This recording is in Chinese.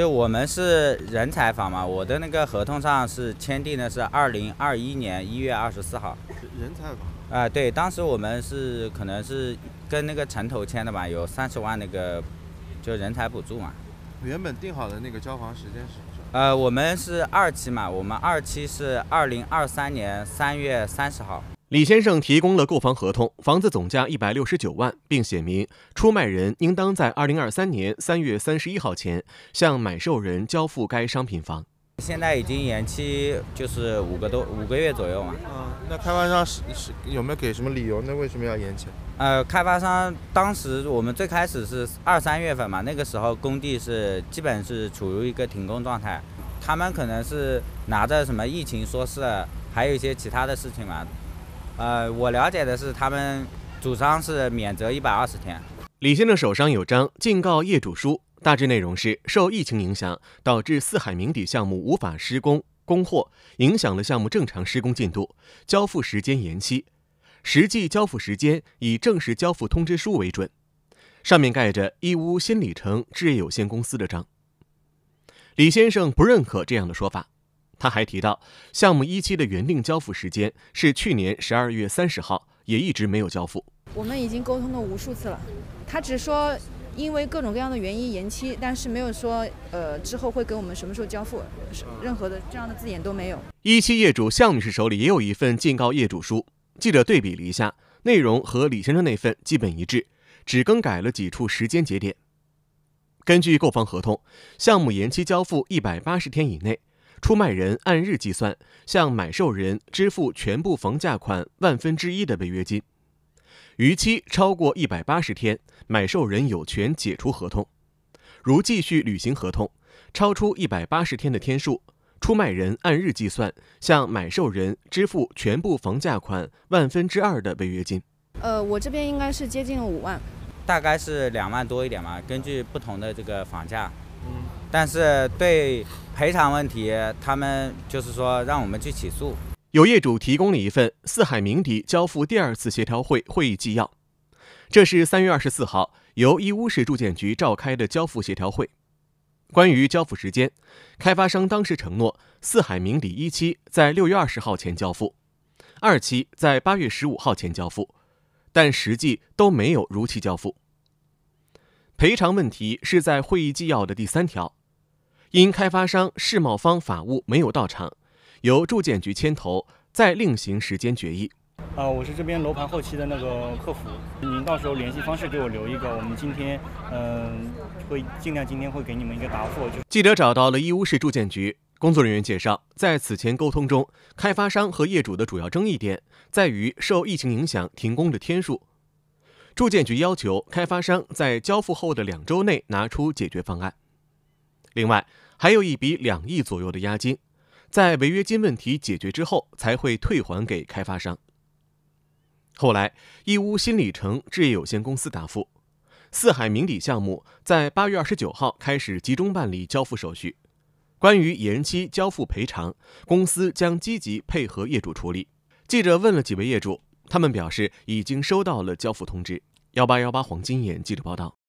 就我们是人才房嘛，我的那个合同上是签订的是二零二一年一月二十四号。人才房。啊，对，当时我们是可能是跟那个城投签的吧，有三十万那个，就人才补助嘛。原本定好的那个交房时间是？呃，我们是二期嘛，我们二期是二零二三年三月三十号。李先生提供了购房合同，房子总价一百六十九万，并写明出卖人应当在二零二三年三月三十一号前向买受人交付该商品房。现在已经延期，就是五个多五个月左右嘛。嗯，那开发商是是有没有给什么理由？那为什么要延期？呃，开发商当时我们最开始是二三月份嘛，那个时候工地是基本是处于一个停工状态，他们可能是拿着什么疫情，说事，还有一些其他的事情嘛。呃，我了解的是，他们主张是免责一百二十天。李先生手上有张《敬告业主书》，大致内容是：受疫情影响，导致四海名邸项目无法施工、供货，影响了项目正常施工进度，交付时间延期。实际交付时间以正式交付通知书为准。上面盖着义乌新里程置业有限公司的章。李先生不认可这样的说法。他还提到，项目一期的原定交付时间是去年十二月三十号，也一直没有交付。我们已经沟通了无数次了，他只说因为各种各样的原因延期，但是没有说呃之后会给我们什么时候交付，任何的这样的字眼都没有。一期业主向女士手里也有一份《警告业主书》，记者对比了一下，内容和李先生那份基本一致，只更改了几处时间节点。根据购房合同，项目延期交付一百八十天以内。出卖人按日计算向买受人支付全部房价款万分之一的违约金，逾期超过一百八十天，买受人有权解除合同。如继续履行合同，超出一百八十天的天数，出卖人按日计算向买受人支付全部房价款万分之二的违约金。呃，我这边应该是接近五万，大概是两万多一点吧，根据不同的这个房价。但是对赔偿问题，他们就是说让我们去起诉。有业主提供了一份四海名邸交付第二次协调会会议纪要，这是三月二十四号由义乌市住建局召开的交付协调会。关于交付时间，开发商当时承诺四海名邸一期在六月二十号前交付，二期在八月十五号前交付，但实际都没有如期交付。赔偿问题是在会议纪要的第三条。因开发商世茂方法务没有到场，由住建局牵头再另行时间决议。啊，我是这边楼盘后期的那个客服，您到时候联系方式给我留一个，我们今天嗯会尽量今天会给你们一个答复。就记者找到了义乌市住建局工作人员介绍，在此前沟通中，开发商和业主的主要争议点在于受疫情影响停工的天数。住建局要求开发商在交付后的两周内拿出解决方案。另外，还有一笔两亿左右的押金，在违约金问题解决之后才会退还给开发商。后来，义乌新里程置业有限公司答复：四海名邸项目在八月二十九号开始集中办理交付手续。关于延期交付赔偿，公司将积极配合业主处理。记者问了几位业主，他们表示已经收到了交付通知。幺八幺八黄金眼记者报道。